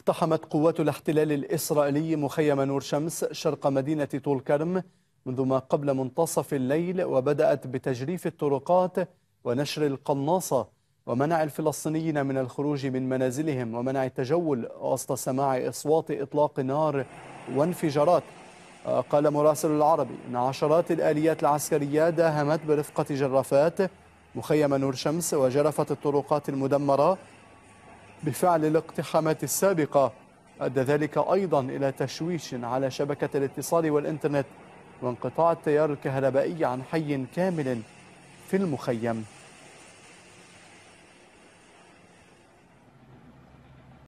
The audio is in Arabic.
اقتحمت قوات الاحتلال الإسرائيلي مخيم نور شمس شرق مدينة طول كرم منذ ما قبل منتصف الليل وبدأت بتجريف الطرقات ونشر القناصة ومنع الفلسطينيين من الخروج من منازلهم ومنع التجول وسط سماع أصوات إطلاق نار وانفجارات قال مراسل العربي أن عشرات الآليات العسكرية داهمت برفقة جرافات مخيم نور شمس وجرفت الطرقات المدمرة بفعل الاقتحامات السابقة أدى ذلك أيضا إلى تشويش على شبكة الاتصال والإنترنت وانقطاع التيار الكهربائي عن حي كامل في المخيم